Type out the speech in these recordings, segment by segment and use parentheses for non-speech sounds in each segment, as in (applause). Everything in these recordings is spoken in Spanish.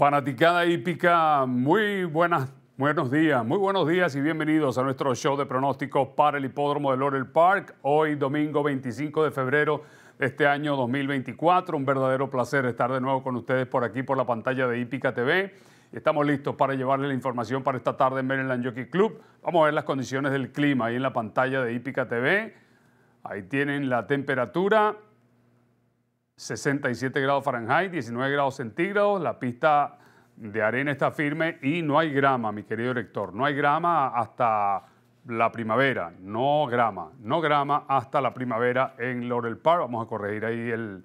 Fanaticada hípica, muy buenas, buenos días, muy buenos días y bienvenidos a nuestro show de pronósticos para el hipódromo de Laurel Park. Hoy, domingo 25 de febrero de este año 2024. Un verdadero placer estar de nuevo con ustedes por aquí, por la pantalla de hípica TV. Estamos listos para llevarles la información para esta tarde en Maryland Jockey Club. Vamos a ver las condiciones del clima ahí en la pantalla de Hípica TV. Ahí tienen la temperatura. 67 grados Fahrenheit, 19 grados centígrados, la pista de arena está firme y no hay grama, mi querido director, no hay grama hasta la primavera, no grama, no grama hasta la primavera en Laurel Park, vamos a corregir ahí el,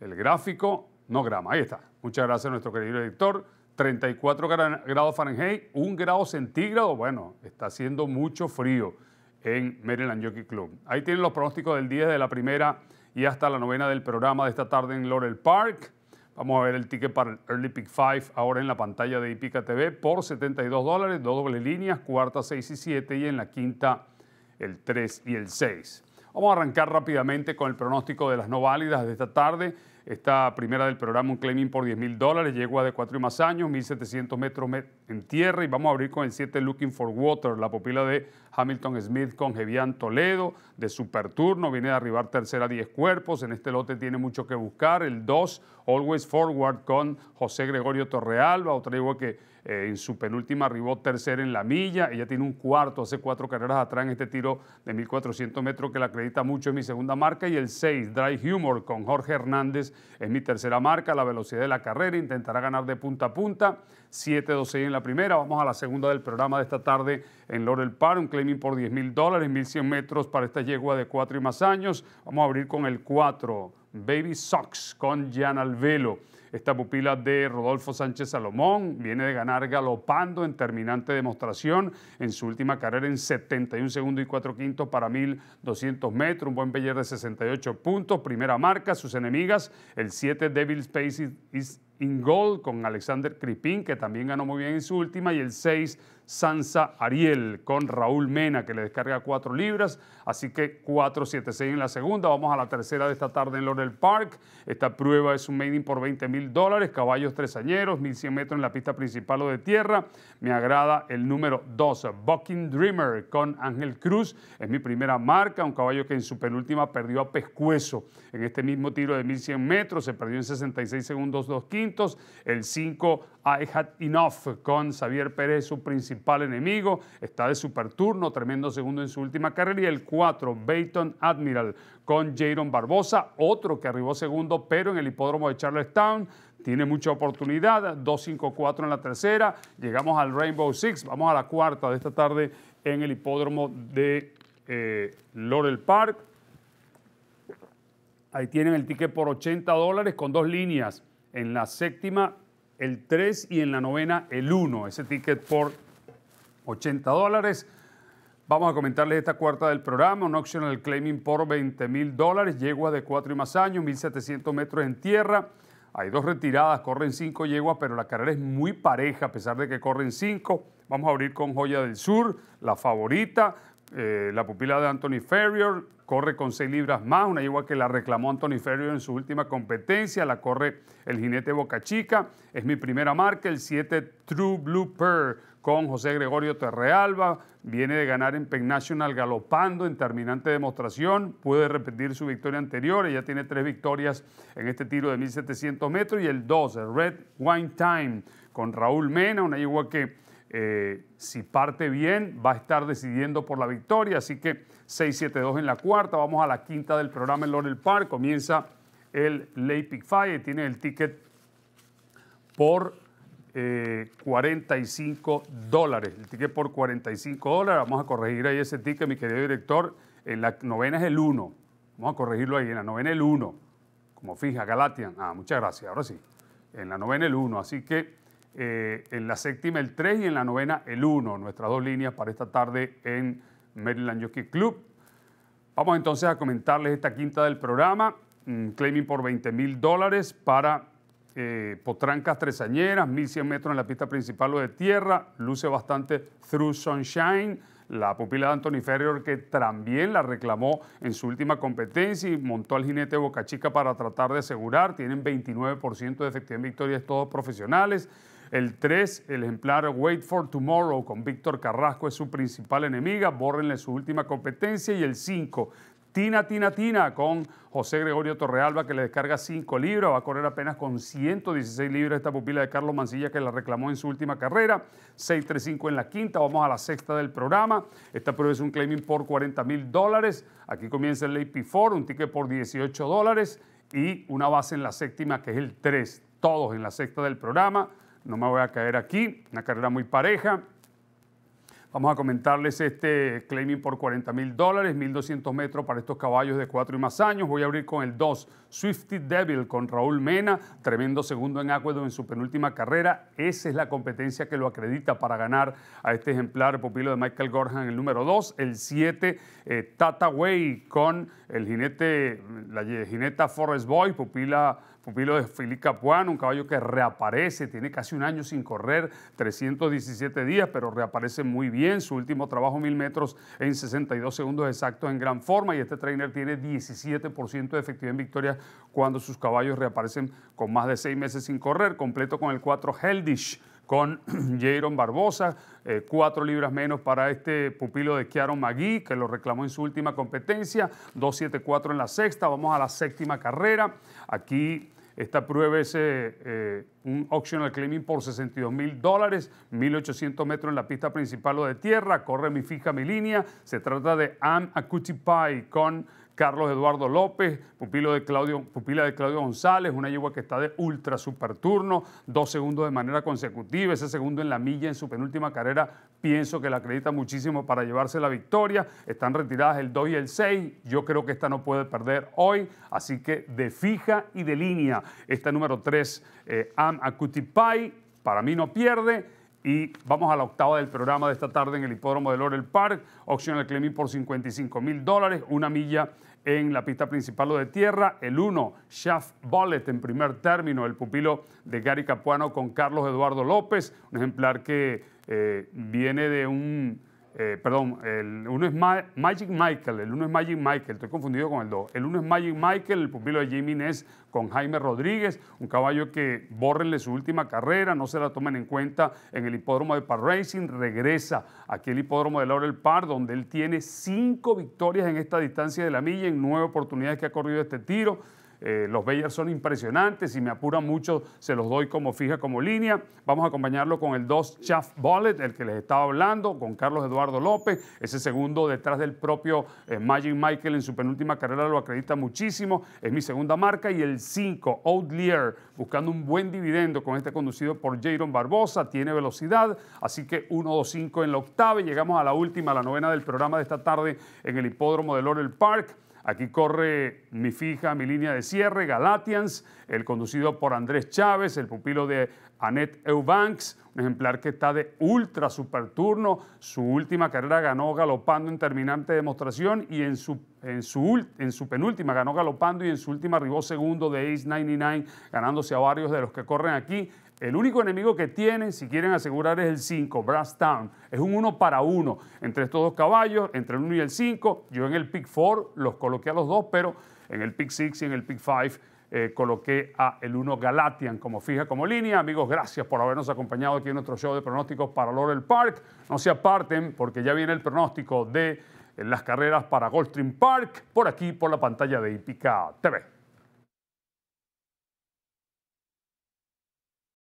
gráfico, no grama, ahí está, muchas gracias nuestro querido director, 34 grados Fahrenheit, 1 grado centígrado, bueno, está haciendo mucho frío en Maryland Jockey Club. Ahí tienen los pronósticos del día de la primera y hasta la novena del programa de esta tarde en Laurel Park. Vamos a ver el ticket para el Early Pick 5 ahora en la pantalla de Ipica TV por 72 dólares, dos dobles líneas, cuarta seis y siete y en la quinta el 3 y el 6. Vamos a arrancar rápidamente con el pronóstico de las no válidas de esta tarde. Esta primera del programa, un claiming por 10 mil dólares, a de cuatro y más años, 1700 metros en tierra. Y vamos a abrir con el 7 Looking for Water, la pupila de Hamilton Smith con Jevian Toledo, de super turno. Viene de arribar tercera 10 cuerpos. En este lote tiene mucho que buscar. El 2, Always Forward con José Gregorio Torrealba, otra yegua que eh, en su penúltima arribó tercera en la milla, ella tiene un cuarto, hace cuatro carreras atrás en este tiro de 1400 metros que la acredita mucho, en mi segunda marca, y el 6, Dry Humor con Jorge Hernández, es mi tercera marca, la velocidad de la carrera, intentará ganar de punta a punta, 7, 12 en la primera, vamos a la segunda del programa de esta tarde en Laurel Park, un claiming por 10 mil dólares, 1100 metros para esta yegua de cuatro y más años, vamos a abrir con el cuatro. Baby Socks con Gian Alvelo. Esta pupila de Rodolfo Sánchez Salomón viene de ganar galopando en terminante demostración en su última carrera en 71 segundos y 4 quintos para 1200 metros, un buen Beller de 68 puntos, primera marca, sus enemigas, el 7 Devil Space is in Gold con Alexander Kripin que también ganó muy bien en su última, y el 6 Sansa Ariel con Raúl Mena, que le descarga 4 libras, así que 4-7-6 en la segunda. Vamos a la tercera de esta tarde en Laurel Park. Esta prueba es un made in por 20 mil dólares, caballos tresañeros, 1100 metros en la pista principal o de tierra. Me agrada el número 2, Bucking Dreamer con Ángel Cruz. Es mi primera marca, un caballo que en su penúltima perdió a pescuezo en este mismo tiro de 1100 metros, se perdió en 66 segundos, dos quintos. El 5, I Had Enough con Xavier Pérez, su principal enemigo. Está de super turno, tremendo segundo en su última carrera. Y el 4, Bayton Admiral con Jaron Barbosa, otro que arribó segundo, pero en el hipódromo de Charlestown. Tiene mucha oportunidad, 2-5-4 en la tercera. Llegamos al Rainbow Six, vamos a la cuarta de esta tarde en el hipódromo de eh, Laurel Park. Ahí tienen el ticket por 80 dólares con dos líneas. En la séptima, el 3 y en la novena, el 1. Ese ticket por 80 dólares. Vamos a comentarles esta cuarta del programa, un optional claiming por 20 mil dólares, Yegua de 4 y más años, 1.700 metros en tierra. Hay dos retiradas, corren cinco yeguas, pero la carrera es muy pareja, a pesar de que corren cinco. Vamos a abrir con Joya del Sur, la favorita, eh, la pupila de Anthony Ferrier, corre con seis libras más, una yegua que la reclamó Anthony Ferrier en su última competencia, la corre el jinete Boca Chica, es mi primera marca, el 7 True Blue Pearl con José Gregorio Terrealba. Viene de ganar en Penn National galopando en terminante demostración. Puede repetir su victoria anterior. Ella tiene tres victorias en este tiro de 1700 metros. Y el 2, el Red Wine Time, con Raúl Mena, una yegua que eh, si parte bien va a estar decidiendo por la victoria. Así que 6-7-2 en la cuarta. Vamos a la quinta del programa en Laurel Park. Comienza el Late Pick Fire. Tiene el ticket por 45 eh, dólares. El ticket por 45 dólares. Vamos a corregir ahí ese ticket, mi querido director. En la novena es el 1. Vamos a corregirlo ahí. En la novena el 1. Como fija, Galatian. Ah, muchas gracias. Ahora sí. En la novena el 1. Así que eh, en la séptima el 3 y en la novena el 1. Nuestras dos líneas para esta tarde en Maryland Jockey Club. Vamos entonces a comentarles esta quinta del programa. Mm, claiming por 20 mil dólares para eh, potrancas tresañeras, 1100 metros en la pista principal o de tierra, luce bastante Through Sunshine. La pupila de Anthony Ferrier, que también la reclamó en su última competencia y montó al jinete Boca Chica para tratar de asegurar. Tienen 29% de efectividad en victorias todos profesionales. El 3, el ejemplar Wait for Tomorrow con Víctor Carrasco es su principal enemiga, bórrenle su última competencia. Y el 5, Tina, Tina, Tina con José Gregorio Torrealba que le descarga 5 libras, va a correr apenas con 116 libras esta pupila de Carlos Mancilla que la reclamó en su última carrera, 635 en la quinta, vamos a la sexta del programa, esta prueba es un claiming por 40 mil dólares, aquí comienza el AP4, un ticket por 18 dólares y una base en la séptima que es el 3, todos en la sexta del programa, no me voy a caer aquí, una carrera muy pareja, Vamos a comentarles este claiming por 40 mil dólares, 1.200 metros para estos caballos de cuatro y más años. Voy a abrir con el 2, Swifty Devil con Raúl Mena, tremendo segundo en Acuedo en su penúltima carrera. Esa es la competencia que lo acredita para ganar a este ejemplar pupilo de Michael Gorham, el número 2. El 7, eh, Tata Way con el jinete, la eh, jineta Forest Boy, pupila pupilo de Philip Capuano, un caballo que reaparece, tiene casi un año sin correr, 317 días, pero reaparece muy bien. Su último trabajo, mil metros en 62 segundos exactos, en gran forma. Y este trainer tiene 17% de efectividad en victoria cuando sus caballos reaparecen con más de seis meses sin correr. Completo con el 4 Heldish con (clears throat) Jaron Barbosa, eh, cuatro libras menos para este pupilo de Kiaron Magui, que lo reclamó en su última competencia, 274 en la sexta, vamos a la séptima carrera, aquí esta prueba es eh, eh, un optional claiming por 62 mil dólares, 1800 metros en la pista principal o de tierra, corre mi fija mi línea. Se trata de Am Acutipai con Carlos Eduardo López, pupilo de pupila de Claudio González, una yegua que está de ultra super turno, dos segundos de manera consecutiva, ese segundo en la milla en su penúltima carrera, pienso que la acredita muchísimo para llevarse la victoria. Están retiradas el 2 y el 6, yo creo que esta no puede perder hoy, así que de fija y de línea, esta número 3, eh, Am Acutipai para mí no pierde. Y vamos a la octava del programa de esta tarde en el hipódromo de Laurel Park. al claiming por 55 mil dólares, una milla en la pista principal o de tierra. El 1, Shaft Bullet en primer término, el pupilo de Gary Capuano con Carlos Eduardo López, un ejemplar que eh, viene de un eh, perdón, el uno es Magic Michael, el uno es Magic Michael, estoy confundido con el 2, El uno es Magic Michael, el pupilo de Jamie Ness con Jaime Rodríguez, un caballo que borrenle su última carrera, no se la tomen en cuenta en el hipódromo de Par Racing, regresa aquí el hipódromo de Laurel Par, donde él tiene cinco victorias en esta distancia de la milla, en nueve oportunidades que ha corrido este tiro eh, los Bayers son impresionantes, y me apuran mucho se los doy como fija, como línea. Vamos a acompañarlo con el 2 Chaff Bullet, el que les estaba hablando, con Carlos Eduardo López, ese segundo detrás del propio eh, Magic Michael en su penúltima carrera lo acredita muchísimo, es mi segunda marca, y el 5 Lear buscando un buen dividendo con este conducido por Jaron Barbosa, tiene velocidad, así que 1, 2, 5 en la octava y llegamos a la última, a la novena del programa de esta tarde en el hipódromo de Laurel Park. Aquí corre mi fija, mi línea de cierre, Galatians, el conducido por Andrés Chávez, el pupilo de Annette Eubanks, un ejemplar que está de ultra super turno. Su última carrera ganó galopando en terminante demostración y en su, en su, en su penúltima ganó galopando y en su última arribó segundo de Ace 99, ganándose a varios de los que corren aquí. El único enemigo que tienen, si quieren asegurar, es el 5, Brass Town. Es un 1 para 1 entre estos dos caballos, entre el 1 y el 5. Yo en el pick 4 los coloqué a los dos, pero en el pick 6 y en el pick 5 eh, coloqué a el 1 Galatian como fija, como línea. Amigos, gracias por habernos acompañado aquí en nuestro show de pronósticos para Laurel Park. No se aparten porque ya viene el pronóstico de eh, las carreras para Goldstream Park por aquí, por la pantalla de Ipica TV.